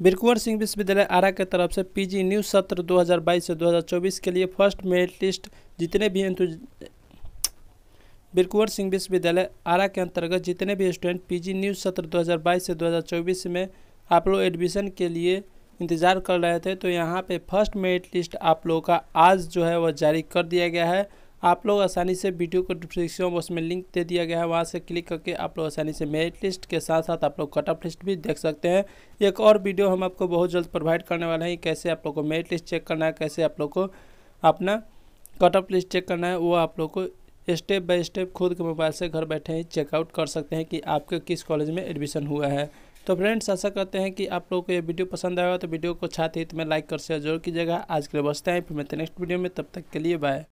बिरकुंवर सिंह विश्वविद्यालय आरा के तरफ से पीजी न्यू सत्र 2022 से 2024 के लिए फर्स्ट मेरिट लिस्ट जितने भी बिरकुंवर सिंह विश्वविद्यालय आरा के अंतर्गत जितने भी स्टूडेंट पीजी न्यू सत्र 2022 से 2024 में आप लोग एडमिशन के लिए इंतज़ार कर रहे थे तो यहाँ पे फर्स्ट मेरिट लिस्ट आप लोगों का आज जो है वह जारी कर दिया गया है आप लोग आसानी से वीडियो को डिस्क्रिप्शन बॉक्स में लिंक दे दिया गया है वहाँ से क्लिक करके आप लोग आसानी से मेरिट लिस्ट के साथ साथ आप लोग कट ऑफ लिस्ट भी देख सकते हैं एक और वीडियो हम आपको बहुत जल्द प्रोवाइड करने वाले हैं कैसे आप लोग को मेरिट लिस्ट चेक करना है कैसे आप लोग को अपना कट ऑफ लिस्ट चेक करना है वो आप लोग को स्टेप बाय स्टेप खुद के मोबाइल से घर बैठे ही चेकआउट कर सकते हैं कि आपके किस कॉलेज में एडमिशन हुआ है तो फ्रेंड्स ऐसा करते हैं कि आप लोगों को ये वीडियो पसंद आएगा तो वीडियो को छाते हित में लाइक कर शेयर जरूर कीजिएगा आज के लिए बसते हैं फिर मैं नेक्स्ट वीडियो में तब तक के लिए बाय